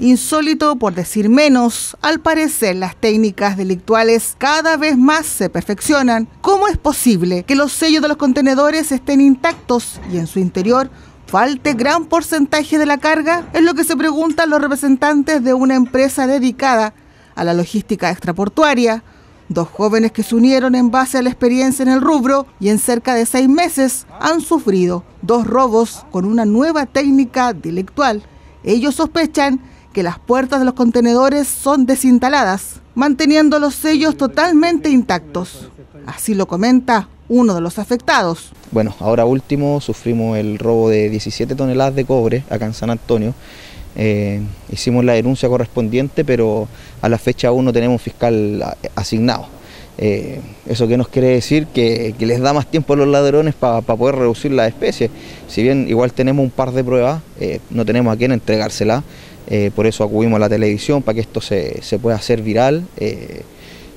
Insólito, por decir menos, al parecer las técnicas delictuales cada vez más se perfeccionan. ¿Cómo es posible que los sellos de los contenedores estén intactos y en su interior falte gran porcentaje de la carga? Es lo que se preguntan los representantes de una empresa dedicada a la logística extraportuaria, Dos jóvenes que se unieron en base a la experiencia en el rubro y en cerca de seis meses han sufrido dos robos con una nueva técnica delictual. Ellos sospechan que las puertas de los contenedores son desinstaladas, manteniendo los sellos totalmente intactos. Así lo comenta uno de los afectados. Bueno, ahora último sufrimos el robo de 17 toneladas de cobre acá en San Antonio. Eh, hicimos la denuncia correspondiente, pero a la fecha aún no tenemos fiscal asignado. Eh, ¿Eso qué nos quiere decir? Que, les da más tiempo a los ladrones para poder reducir la especie. Si bien igual tenemos un par de pruebas, eh, no tenemos a quién entregársela. Eh, por eso acudimos a la televisión para que esto se, pueda hacer viral. Eh,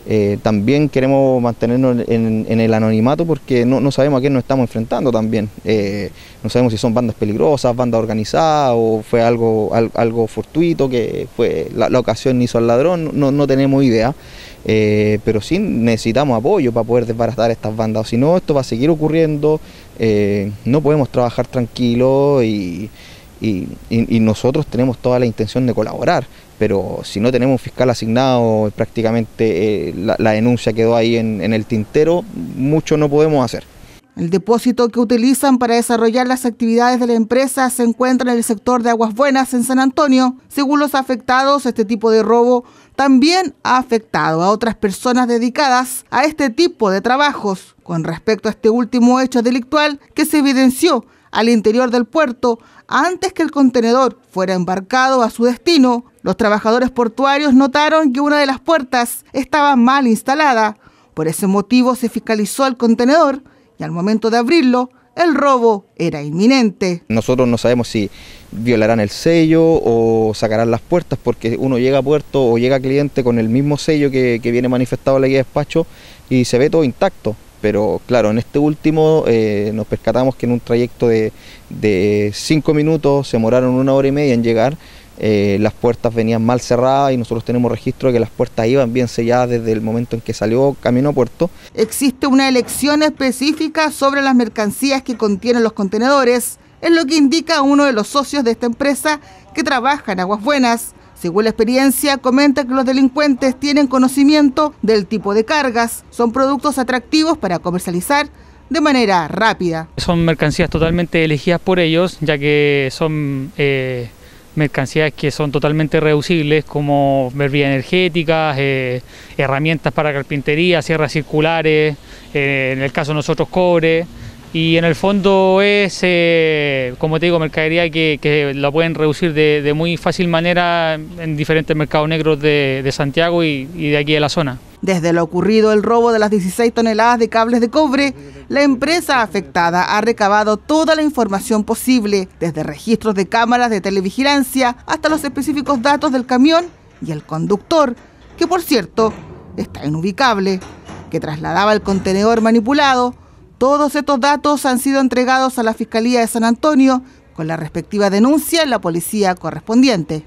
eh, también queremos mantenernos en, el anonimato porque no, sabemos a quién nos estamos enfrentando también. no sabemos si son bandas peligrosas, bandas organizadas o fue algo, algo, fortuito que fue la, ocasión hizo al ladrón, no, no tenemos idea. pero sí necesitamos apoyo para poder desbaratar estas bandas, si no esto va a seguir ocurriendo, no podemos trabajar tranquilo y, y, nosotros tenemos toda la intención de colaborar, pero si no tenemos un fiscal asignado, prácticamente eh, la, denuncia quedó ahí en, en el tintero, mucho no podemos hacer. El depósito que utilizan para desarrollar las actividades de la empresa se encuentra en el sector de Aguas Buenas, en San Antonio. Según los afectados, este tipo de robo también ha afectado a otras personas dedicadas a este tipo de trabajos. Con respecto a este último hecho delictual que se evidenció al interior del puerto antes que el contenedor fuera embarcado a su destino. Los trabajadores portuarios notaron que una de las puertas estaba mal instalada. Por ese motivo se fiscalizó el contenedor y al momento de abrirlo, el robo era inminente. Nosotros no sabemos si violarán el sello o sacarán las puertas porque uno llega a puerto o llega a cliente con el mismo sello que, que viene manifestado en la guía de despacho y se ve todo intacto. Pero claro, en este último eh, nos percatamos que en un trayecto de, cinco minutos se demoraron una hora y media en llegar. Eh, las puertas venían mal cerradas y nosotros tenemos registro de que las puertas iban bien selladas desde el momento en que salió camino a puerto. Existe una elección específica sobre las mercancías que contienen los contenedores, es lo que indica uno de los socios de esta empresa que trabaja en Aguas Buenas. Según la experiencia, comenta que los delincuentes tienen conocimiento del tipo de cargas, son productos atractivos para comercializar de manera rápida. Son mercancías totalmente elegidas por ellos, ya que son eh, mercancías que son totalmente reducibles, como bebidas energéticas, eh, herramientas para carpintería, sierras circulares, eh, en el caso de nosotros cobre y en el fondo es, eh, como te digo, mercadería que, la pueden reducir de, muy fácil manera en diferentes mercados negros de, Santiago y, y, de aquí de la zona. Desde lo ocurrido el robo de las 16 toneladas de cables de cobre, la empresa afectada ha recabado toda la información posible, desde registros de cámaras de televigilancia hasta los específicos datos del camión y el conductor, que por cierto está inubicable, que trasladaba el contenedor manipulado todos estos datos han sido entregados a la Fiscalía de San Antonio con la respectiva denuncia en la policía correspondiente.